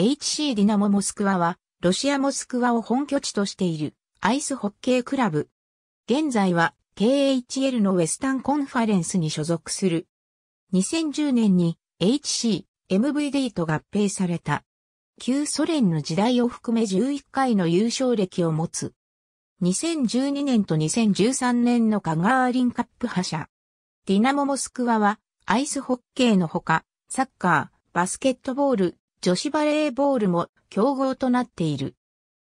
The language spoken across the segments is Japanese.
HC ディナモモスクワは、ロシアモスクワを本拠地としているアイスホッケークラブ。現在は KHL のウェスタンコンファレンスに所属する。2010年に HC、MVD と合併された。旧ソ連の時代を含め11回の優勝歴を持つ。2012年と2013年のカガーリンカップ覇者。ディナモモスクワはアイスホッケーのほか、サッカー、バスケットボール、女子バレーボールも競合となっている。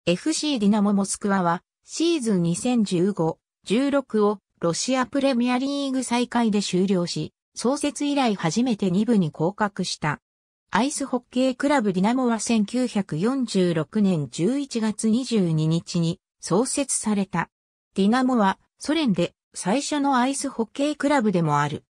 FC ディナモモスクワはシーズン2015-16をロシアプレミアリーグ再開で終了し、創設以来初めて2部に降格した。アイスホッケークラブディナモは1946年11月22日に創設された。ディナモはソ連で最初のアイスホッケークラブでもある。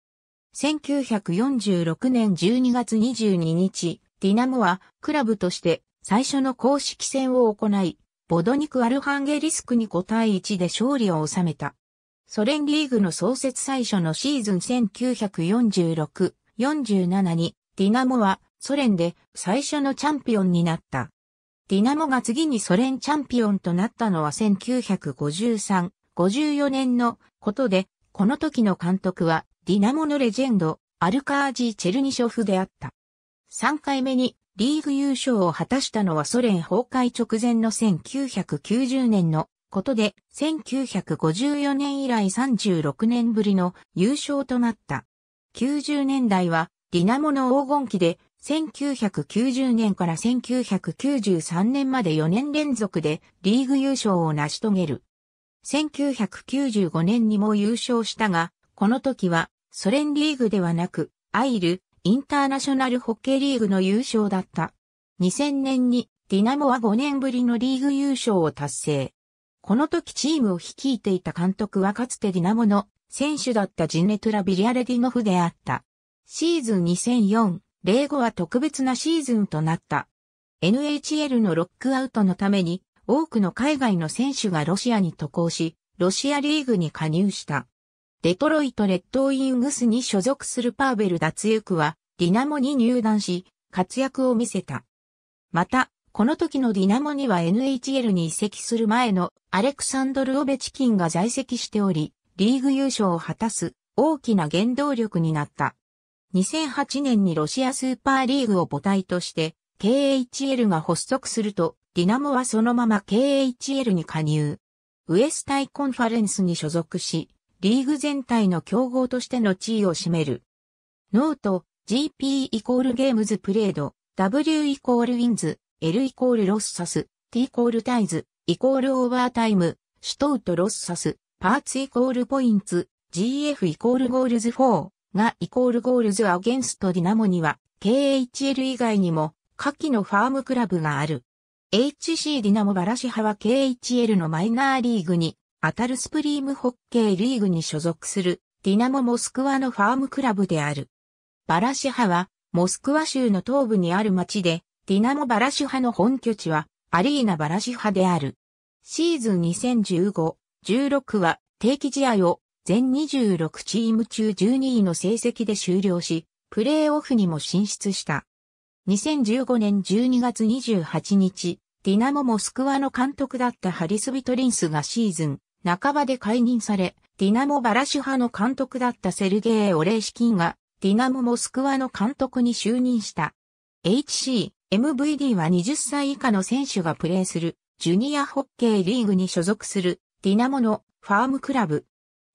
1946年12月22日、ディナモはクラブとして最初の公式戦を行い、ボドニク・アルハンゲリスクに5対1で勝利を収めた。ソ連リーグの創設最初のシーズン1946-47にディナモはソ連で最初のチャンピオンになった。ディナモが次にソ連チャンピオンとなったのは1953-54年のことで、この時の監督はディナモのレジェンド、アルカージー・チェルニショフであった。3回目にリーグ優勝を果たしたのはソ連崩壊直前の1990年のことで、1954年以来36年ぶりの優勝となった。90年代は、ディナモの黄金期で、1990年から1993年まで4年連続でリーグ優勝を成し遂げる。1995年にも優勝したが、この時はソ連リーグではなく、アイル、インターナショナルホッケーリーグの優勝だった。2000年にディナモは5年ぶりのリーグ優勝を達成。この時チームを率いていた監督はかつてディナモの選手だったジネトラ・ビリアレディノフであった。シーズン2004-05は特別なシーズンとなった。NHL のロックアウトのために多くの海外の選手がロシアに渡航し、ロシアリーグに加入した。デトロイト・レッドウィングスに所属するパーベル・ダツユクは、ディナモに入団し、活躍を見せた。また、この時のディナモには NHL に移籍する前のアレクサンドル・オベチキンが在籍しており、リーグ優勝を果たす大きな原動力になった。2008年にロシアスーパーリーグを母体として KHL が発足すると、ディナモはそのまま KHL に加入。ウエスタイコンファレンスに所属し、リーグ全体の競合としての地位を占める。ノート、GP イコールゲームズプレード、W イコールウィンズ、L イコールロッサス、T イコールタイズ、イコールオーバータイム、シュトウトロッサス、パーツイコールポインツ、GF イコールゴールズ4がイコールゴールズアゲンストディナモには KHL 以外にも下記のファームクラブがある。HC ディナモバラシ派は KHL のマイナーリーグに当たるスプリームホッケーリーグに所属するディナモモスクワのファームクラブである。バラシ派ハは、モスクワ州の東部にある町で、ディナモ・バラシ派ハの本拠地は、アリーナ・バラシ派ハである。シーズン2015、16は、定期試合を、全26チーム中12位の成績で終了し、プレーオフにも進出した。2015年12月28日、ディナモ・モスクワの監督だったハリス・ビトリンスがシーズン、半ばで解任され、ディナモ・バラシュの監督だったセルゲイ・オレーシキンがディナモ・モスクワの監督に就任した。HC、MVD は20歳以下の選手がプレーするジュニアホッケーリーグに所属するディナモのファームクラブ。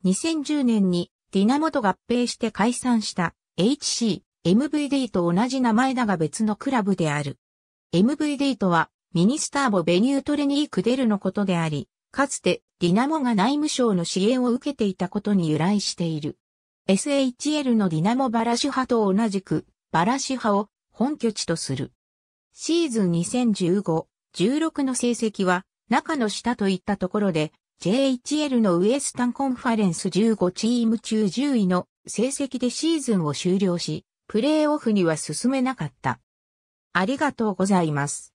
2010年にディナモと合併して解散した HC、MVD と同じ名前だが別のクラブである。MVD とはミニスターボ・ベニュートレニー・クデルのことであり、かつてディナモが内務省の支援を受けていたことに由来している。SHL のディナモ・バラシュ派と同じく、バラシュ派を本拠地とする。シーズン2015、16の成績は、中の下といったところで、JHL のウエスタンコンファレンス15チーム中10位の成績でシーズンを終了し、プレーオフには進めなかった。ありがとうございます。